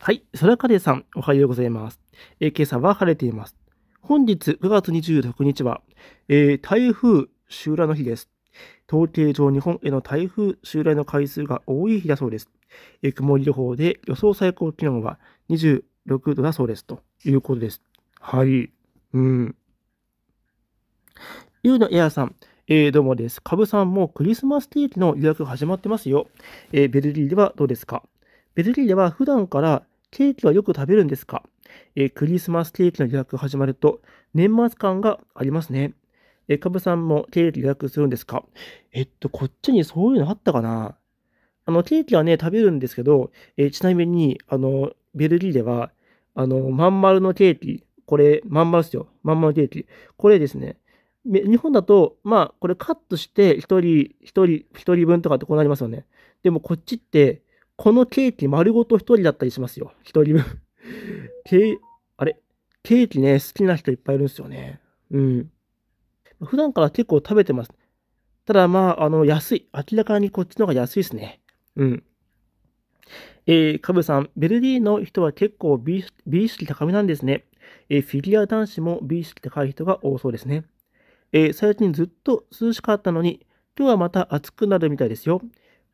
はい。空カレーさん、おはようございます。え今朝は晴れています。本日9月26日は、えー、台風襲来の日です。統計上日本への台風襲来の回数が多い日だそうです。え曇り予報で予想最高気温は26度だそうです。ということです。はい。うん。ゆうのエアさん、えー、どうもです。かぶさんもクリスマスケーキの予約始まってますよ。えー、ベルリーではどうですかベルギーでは普段からケーキはよく食べるんですか、えクリスマスケーキの予約が始まると年末感がありますね。えカブさんもケーキ予約するんですかえっと、こっちにそういうのあったかなあの、ケーキはね、食べるんですけど、えちなみに、あの、ベルギーでは、あの、まん丸のケーキ、これ、まん丸ですよ。まん丸ケーキ。これですね、日本だと、まあ、これカットして、1人、1人、1人分とかってこうなりますよね。でも、こっちって、このケーキ丸ごと1人だったりしますよ。1人分。ケあれケーキね、好きな人いっぱいいるんですよね。うん。普段から結構食べてます。ただまあ、あの、安い。明らかにこっちの方が安いですね。うん。えー、カブさん、ベルギーの人は結構美意識高めなんですね。えー、フィギュア男子も美意識高い人が多そうですね。えー、最近ずっと涼しかったのに、今日はまた暑くなるみたいですよ。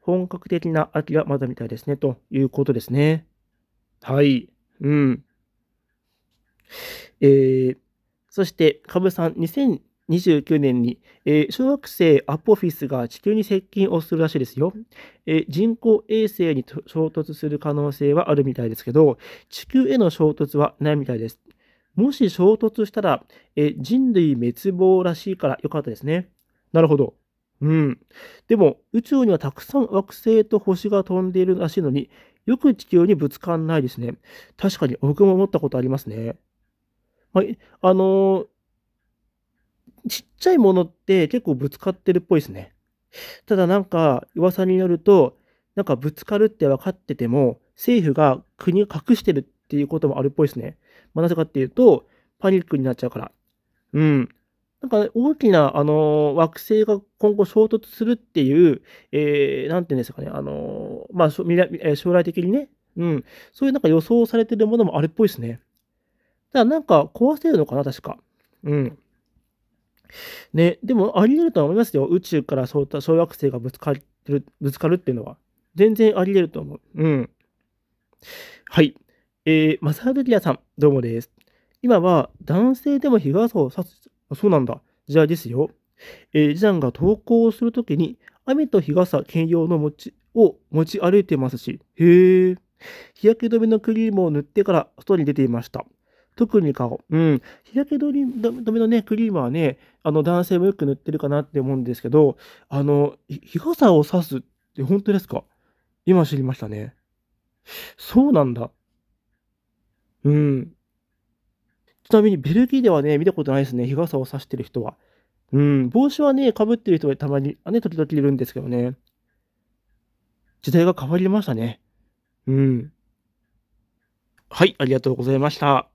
本格的な秋はまだみたいですね、ということですね。はい。うん。えー、そして、カブさん、2029年に、えー、小学生アポフィスが地球に接近をするらしいですよ、えー、人工衛星に衝突する可能性はあるみたいですけど、地球への衝突はないみたいです。もし衝突したら、えー、人類滅亡らしいからよかったですね。なるほど。うん。でも、宇宙にはたくさん惑星と星が飛んでいるらしいのに、よく地球にぶつかんないですね。確かに僕も思ったことありますね。はい。あのー、ちっちゃいものって結構ぶつかってるっぽいですね。ただなんか、噂によると、なんかぶつかるって分かってても、政府が国を隠してるっていうこともあるっぽいですね。まあ、なぜかっていうと、パニックになっちゃうから。うん。なんか、ね、大きな、あの、惑星が今後衝突するっていう、えー、なんて言うんですかね、あの、まあ、将来的にね、うん、そういうなんか予想されてるものもあれっぽいですね。だからなんか壊せるのかな、確か。うん。ね、でもあり得ると思いますよ。宇宙からそういった小惑星がぶつかる、ぶつかるっていうのは。全然あり得ると思う。うん。はい。えー、マサルデリアさん、どうもです。今は男性でも日傘を差すそうなんだ。じゃあですよ。えー、ャンが登校をするときに、雨と日傘兼用の持ちを持ち歩いてますし、へえ。日焼け止めのクリームを塗ってから外に出ていました。特に顔。うん。日焼け止めのね、クリームはね、あの男性もよく塗ってるかなって思うんですけど、あの、日傘を差すって本当ですか今知りましたね。そうなんだ。うん。ちなみにベルギーではね、見たことないですね。日傘を差してる人は。うん、帽子はね、かぶってる人がたまに、あね、時々いるんですけどね。時代が変わりましたね。うん。はい、ありがとうございました。